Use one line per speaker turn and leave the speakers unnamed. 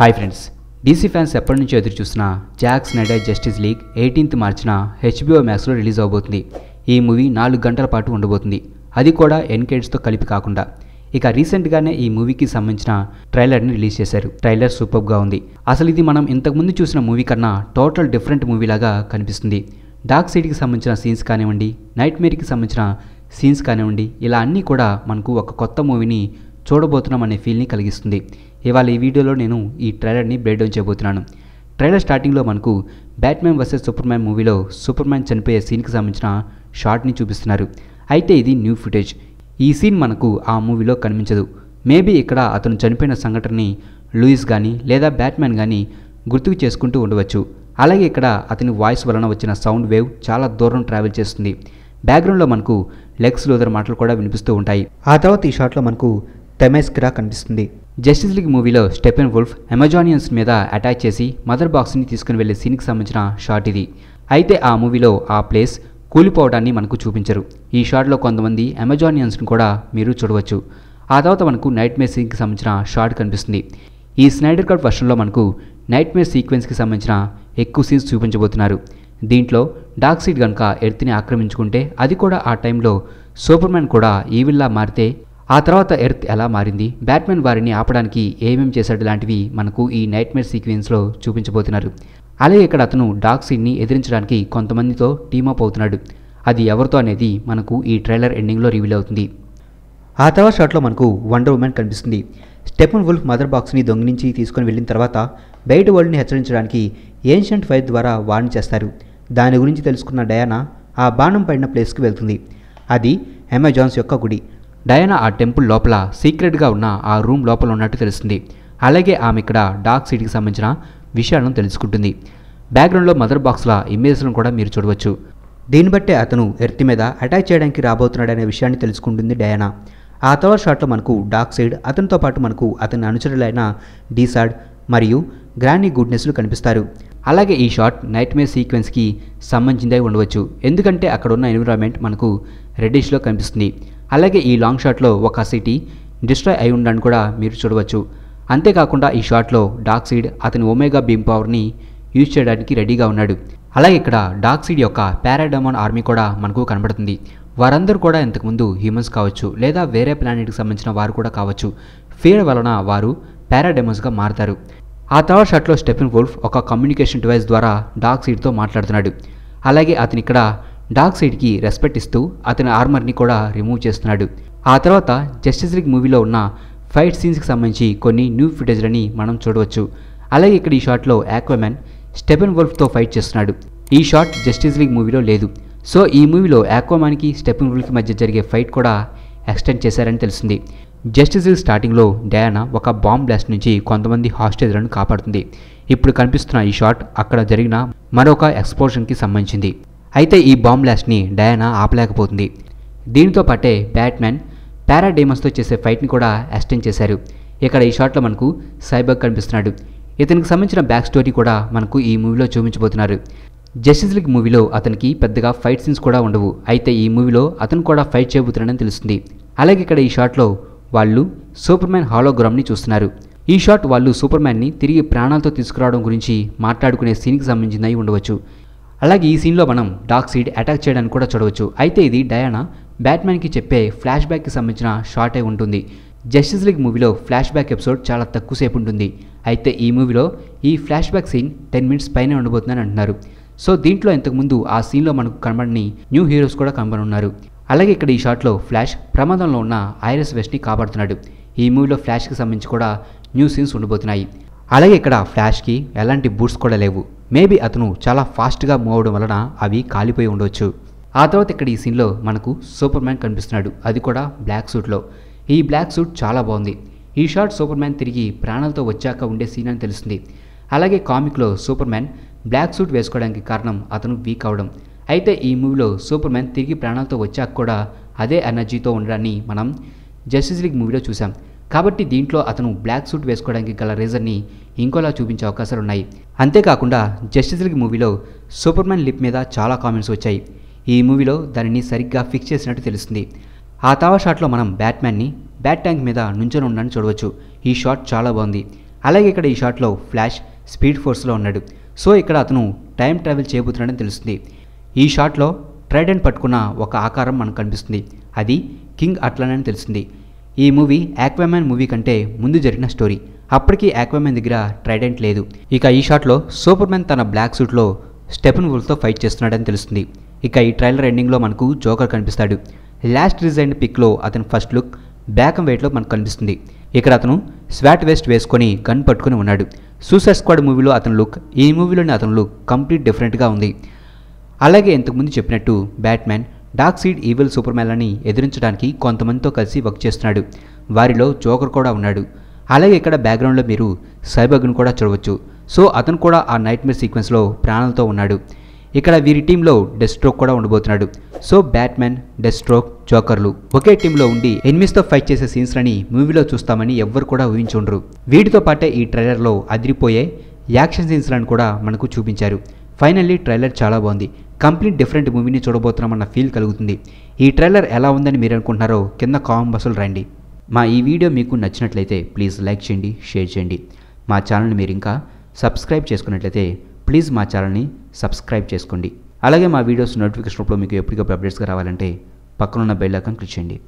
hi friends DC fans ఎప్పటి నుంచో ఎదురు చూసిన Zack Snyder Justice League eighteenth మార్చిన హెచ్బిఓ మ్యాక్స్లో రిలీజ్ అవబోతుంది ఈ మూవీ నాలుగు గంటల పాటు ఉండబోతుంది అది కూడా ఎన్కేడ్స్తో కలిపి కాకుండా ఇక రీసెంట్గానే ఈ మూవీకి సంబంధించిన ట్రైలర్ని రిలీజ్ చేశారు ట్రైలర్ సూపర్గా ఉంది అసలు ఇది మనం ఇంతకుముందు చూసిన మూవీ కన్నా టోటల్ డిఫరెంట్ మూవీ లాగా కనిపిస్తుంది డార్క్ సైడ్కి సంబంధించిన సీన్స్ కానివ్వండి నైట్ మేరీకి సంబంధించిన సీన్స్ కానివ్వండి ఇలా అన్నీ కూడా మనకు ఒక కొత్త మూవీని చూడబోతున్నాం అనే ఫీల్ని కలిగిస్తుంది ఇవాళ ఈ వీడియోలో నేను ఈ ట్రైలర్ని బ్రేక్ డౌన్ చేయబోతున్నాను ట్రైలర్ స్టార్టింగ్లో మనకు బ్యాట్మ్యాన్ వర్సెస్ సూపర్ మ్యాన్ మూవీలో సూపర్ మ్యాన్ చనిపోయే సీన్కి సంబంధించిన షార్ట్ని చూపిస్తున్నారు అయితే ఇది న్యూ ఫుటేజ్ ఈ సీన్ మనకు ఆ మూవీలో కనిపించదు మేబీ ఇక్కడ అతను చనిపోయిన సంఘటనని లూయిస్ కానీ లేదా బ్యాట్మ్యాన్ కానీ గుర్తుకు చేసుకుంటూ ఉండవచ్చు అలాగే ఇక్కడ అతని వాయిస్ వలన వచ్చిన సౌండ్ వేవ్ చాలా దూరం ట్రావెల్ చేస్తుంది బ్యాక్గ్రౌండ్లో మనకు లెగ్స్ లోదర్ మాటలు కూడా వినిపిస్తూ ఉంటాయి ఆ తర్వాత ఈ షాట్లో మనకు తెమేస్కిరా కనిపిస్తుంది జస్టిస్ లీగ్ మూవీలో స్టెపెన్ వుల్ఫ్ అమెజానియన్స్ మీద అటాచ్ చేసి మదర్ బాక్స్ని తీసుకుని వెళ్ళే సీన్కి సంబంధించిన షాట్ ఇది అయితే ఆ మూవీలో ఆ ప్లేస్ కూలిపోవడాన్ని మనకు చూపించరు ఈ షాట్లో కొంతమంది అమెజానియన్స్ని కూడా మీరు చూడవచ్చు ఆ తర్వాత మనకు నైట్ మే సీన్కి సంబంధించిన షాట్ కనిపిస్తుంది ఈ స్నైడర్ కట్ వర్షన్లో మనకు నైట్ మే సీక్వెన్స్కి సంబంధించిన ఎక్కువ సీన్స్ చూపించబోతున్నారు దీంట్లో డార్క్ సీట్ కనుక ఎర్త్ని ఆక్రమించుకుంటే అది కూడా ఆ టైంలో మ్యాన్ కూడా ఈవిల్లా మారితే ఆ తర్వాత ఎర్త్ ఎలా మారింది బ్యాట్మెన్ వారిని ఆపడానికి ఏమేం చేశాడు లాంటివి మనకు ఈ నైట్మేర్ సీక్వెన్స్లో చూపించబోతున్నారు అలాగే ఇక్కడ అతను డార్క్ సీన్ని ఎదిరించడానికి కొంతమందితో టీమప్ అవుతున్నాడు అది ఎవరితో అనేది మనకు ఈ ట్రైలర్ ఎండింగ్లో రివీల్ అవుతుంది ఆ తర్వాత షాట్లో మనకు వండర్ ఉమెన్ కనిపిస్తుంది స్టెఫన్ వుల్ఫ్ మదర్ బాక్స్ని దొంగిలించి తీసుకొని వెళ్ళిన తర్వాత బయట వరల్డ్ని హెచ్చరించడానికి ఏన్షియంట్ ఫైర్ ద్వారా వార్న్ చేస్తారు దాని గురించి తెలుసుకున్న డయానా ఆ బాణం పడిన ప్లేస్కి వెళ్తుంది అది అమెజాన్స్ యొక్క గుడి డయానా ఆ టెంపుల్ లోపల సీక్రెట్గా ఉన్న ఆ రూమ్ లోపల ఉన్నట్టు తెలుస్తుంది అలాగే ఆమె ఇక్కడ డార్క్ సిటీకి సంబంధించిన విషయాలను తెలుసుకుంటుంది బ్యాక్గ్రౌండ్లో మదర్ బాక్స్ల ఇమేజ్లను కూడా మీరు చూడవచ్చు దీన్ని బట్టే అతను ఎర్త్ మీద అటాచ్ చేయడానికి రాబోతున్నాడనే విషయాన్ని తెలుసుకుంటుంది డయానా ఆ తర్వాత షాట్లో మనకు డార్క్ సైడ్ అతనితో పాటు మనకు అతని అనుచరులైన డీసాడ్ మరియు గ్రానీ గుడ్నెస్లు కనిపిస్తారు అలాగే ఈ షాట్ నైట్ మే సీక్వెన్స్కి సంబంధించిందై ఉండవచ్చు ఎందుకంటే అక్కడ ఉన్న ఎన్విరాన్మెంట్ మనకు రెడ్డిష్లో కనిపిస్తుంది అలాగే ఈ లాంగ్ షాట్లో ఒక సిటీ డిస్ట్రాయ్ అయి ఉండని కూడా మీరు చూడవచ్చు అంతేకాకుండా ఈ షాట్లో డాక్ సీడ్ అతని ఒమేగా బీమ్ పవర్ని యూజ్ చేయడానికి రెడీగా ఉన్నాడు అలాగే ఇక్కడ డాక్ సీడ్ యొక్క పారాడమాన్ ఆర్మీ కూడా మనకు కనబడుతుంది వారందరూ కూడా ఇంతకుముందు హ్యూమన్స్ కావచ్చు లేదా వేరే ప్లానెట్కి సంబంధించిన వారు కూడా కావచ్చు ఫీర్ వలన వారు పారాడెమోన్స్గా మారతారు ఆ తర్వాత షర్ట్లో స్టెఫెన్ వోల్ఫ్ ఒక కమ్యూనికేషన్ డివైస్ ద్వారా డాక్ సీడ్తో మాట్లాడుతున్నాడు అలాగే అతనిక్కడ ఇక్కడ డార్క్ సైడ్కి రెస్పెక్ట్ ఇస్తూ అతని ఆర్మర్ని కూడా రిమూవ్ చేస్తున్నాడు ఆ తర్వాత జస్టిస్ లీగ్ మూవీలో ఉన్న ఫైట్ సీన్స్కి సంబంధించి కొన్ని న్యూ ఫుటేజ్లని మనం చూడవచ్చు అలాగే ఇక్కడ ఈ షాట్లో యాక్వామెన్ స్టెపెన్ వల్ఫ్తో ఫైట్ చేస్తున్నాడు ఈ షాట్ జస్టిస్ లీగ్ మూవీలో లేదు సో ఈ మూవీలో యాక్వామాన్కి స్టెపెన్ వల్ఫ్కి మధ్య జరిగే ఫైట్ కూడా ఎక్స్టెండ్ చేశారని తెలిసింది జస్టిస్ లీగ్ స్టార్టింగ్లో డయానా ఒక బాంబ్ బ్లాస్ట్ నుంచి కొంతమంది హాస్టేజ్లను కాపాడుతుంది ఇప్పుడు కనిపిస్తున్న ఈ షాట్ అక్కడ జరిగిన మరొక ఎక్స్ప్లోషన్కి సంబంధించింది అయితే ఈ బాంబ్ బ్లాస్ట్ని డయానా ఆపలేకపోతుంది దీనితో పాటే బ్యాట్మెన్ పారాడేమస్తో చేసే ఫైట్ని కూడా అస్టెండ్ చేశారు ఇక్కడ ఈ షాట్లో మనకు సైబర్ కనిపిస్తున్నాడు ఇతనికి సంబంధించిన బ్యాక్ స్టోరీ కూడా మనకు ఈ మూవీలో చూపించబోతున్నారు జస్టిస్ లీగ్ మూవీలో అతనికి పెద్దగా ఫైట్ సీన్స్ కూడా ఉండవు అయితే ఈ మూవీలో అతను కూడా ఫైట్ చేయబోతున్నాడని తెలుస్తుంది అలాగే ఇక్కడ ఈ షాట్లో వాళ్ళు సూపర్ మ్యాన్ హాలోగ్రామ్ని చూస్తున్నారు ఈ షాట్ వాళ్ళు సూపర్ మ్యాన్ని తిరిగి ప్రాణాలతో తీసుకురావడం గురించి మాట్లాడుకునే సీన్కి సంబంధించిందై ఉండవచ్చు అలాగే ఈ సీన్లో మనం డాక్ సీడ్ అటాక్ చేయడానికి కూడా చూడవచ్చు అయితే ఇది డయానా బ్యాట్మెన్కి చెప్పే ఫ్లాష్ బ్యాక్కి సంబంధించిన షార్ట్ అయి ఉంటుంది జస్టిస్ లీగ్ మూవీలో ఫ్లాష్ బ్యాక్ ఎపిసోడ్ చాలా తక్కువసేపు ఉంటుంది అయితే ఈ మూవీలో ఈ flashback scene ten minutes పైనే ఉండబోతుందని అంటున్నారు సో దీంట్లో ఇంతకుముందు ఆ సీన్లో మనకు కనబడని న్యూ హీరోస్ కూడా కనబడున్నారు అలాగే ఇక్కడ ఈ షాట్లో ఫ్లాష్ ప్రమాదంలో ఉన్న ఐరస్ వెస్ట్ని కాపాడుతున్నాడు ఈ మూవీలో ఫ్లాష్కి సంబంధించి కూడా న్యూ సీన్స్ ఉండబోతున్నాయి అలాగే ఇక్కడ ఫ్లాష్కి ఎలాంటి బూట్స్ కూడా లేవు మేబీ అతను చాలా ఫాస్ట్గా మూవ్ అవడం వలన అవి కాలిపోయి ఉండవచ్చు ఆ తర్వాత ఇక్కడ ఈ సీన్లో మనకు సూపర్ మ్యాన్ కనిపిస్తున్నాడు అది కూడా బ్లాక్ సూట్లో ఈ బ్లాక్ సూట్ చాలా బాగుంది ఈ షార్ట్ సూపర్ మ్యాన్ తిరిగి ప్రాణాలతో వచ్చాక ఉండే సీన్ అని తెలుస్తుంది అలాగే కామిక్లో సూపర్ మ్యాన్ బ్లాక్ సూట్ వేసుకోవడానికి కారణం అతను వీక్ అవడం అయితే ఈ మూవీలో సూపర్ మ్యాన్ తిరిగి ప్రాణాలతో వచ్చాక కూడా అదే ఎనర్జీతో ఉండడాన్ని మనం జస్టిస్ లీగ్ మూవీలో చూసాం కాబట్టి దీంట్లో అతను బ్లాక్ సూట్ వేసుకోవడానికి గల రీజన్ని ఇంకోలా చూపించే అవకాశాలున్నాయి అంతేకాకుండా జస్టిస్ లీగ్ మూవీలో సూపర్ మ్యాన్ లిప్ మీద చాలా కామెంట్స్ వచ్చాయి ఈ మూవీలో దానిని సరిగ్గా ఫిక్స్ చేసినట్టు తెలుస్తుంది ఆ తావా షాట్లో మనం బ్యాట్మ్యాన్ని బ్యాట్ ట్యాంక్ మీద నుంచొని ఉండని చూడవచ్చు ఈ షాట్ చాలా బాగుంది అలాగే ఇక్కడ ఈ షాట్లో ఫ్లాష్ స్పీడ్ ఫోర్స్లో ఉన్నాడు సో ఇక్కడ అతను టైం ట్రావెల్ చేయబోతున్నాడని తెలుస్తుంది ఈ షాట్లో ట్రైడెంట్ పట్టుకున్న ఒక ఆకారం మనకు కనిపిస్తుంది అది కింగ్ అట్లానే తెలుస్తుంది ఈ మూవీ యాక్వామెన్ మూవీ కంటే ముందు జరిగిన స్టోరీ అప్పటికి యాక్వామెన్ దగ్గర ట్రైడెంట్ లేదు ఇక ఈ షాట్లో సూపర్ మ్యాన్ తన బ్లాక్ సూట్లో స్టెఫన్ వుల్తో ఫైట్ చేస్తున్నాడని తెలుస్తుంది ఇక ఈ ట్రైలర్ ఎండింగ్లో మనకు జోకర్ కనిపిస్తాడు లాస్ట్ రిజైన్ పిక్లో అతని ఫస్ట్ లుక్ బ్యాక్ అండ్ వైట్లో మనకు కనిపిస్తుంది ఇక్కడ అతను స్వాట్ వేస్ట్ వేసుకొని గన్ పట్టుకుని ఉన్నాడు సూసైడ్ స్క్వాడ్ మూవీలో అతని లుక్ ఈ మూవీలోని అతని లుక్ కంప్లీట్ డిఫరెంట్గా ఉంది అలాగే ఇంతకుముందు చెప్పినట్టు బ్యాట్మ్యాన్ డార్క్ సీడ్ ఈవిల్ సూపర్ మ్యాన్ని ఎదిరించడానికి కొంతమందితో కలిసి వర్క్ చేస్తున్నాడు వారిలో జోకర్ కూడా ఉన్నాడు అలాగే ఇక్కడ బ్యాక్గ్రౌండ్లో మీరు సైబర్గ్ను కూడా చూడవచ్చు సో అతను కూడా ఆ నైట్ మేర్ సీక్వెన్స్లో ప్రాణాలతో ఉన్నాడు ఇక్కడ వీరి టీంలో డెస్ట్రోక్ స్ట్రోక్ కూడా ఉండబోతున్నాడు సో బ్యాట్మెన్ డెత్ స్ట్రోక్ జోకర్లు ఒకే టీంలో ఉండి ఎనిమిస్తో ఫైట్ చేసే సీన్స్లని మూవీలో చూస్తామని ఎవ్వరు కూడా ఊహించుండ్రు వీటితో పాటే ఈ ట్రైలర్లో అదిరిపోయే యాక్షన్ సీన్స్లను కూడా మనకు చూపించారు ఫైనల్లీ ట్రైలర్ చాలా బాగుంది కంప్లీట్ డిఫరెంట్ మూవీని చూడబోతున్నామన్న ఫీల్ కలుగుతుంది ఈ ట్రైలర్ ఎలా ఉందని మీరు అనుకుంటున్నారో కింద బస్సులు రండి మా ఈ వీడియో మీకు నచ్చినట్లయితే ప్లీజ్ లైక్ చేయండి షేర్ చేయండి మా ఛానల్ని మీరు ఇంకా సబ్స్క్రైబ్ చేసుకున్నట్లయితే ప్లీజ్ మా ఛానల్ని సబ్స్క్రైబ్ చేసుకోండి అలాగే మా వీడియోస్ నోటిఫికేషన్ రూపంలో మీకు ఎప్పటికప్పుడు అప్డేట్స్గా రావాలంటే పక్కనున్న బెల్ ఐకాన్ క్లిక్ చేయండి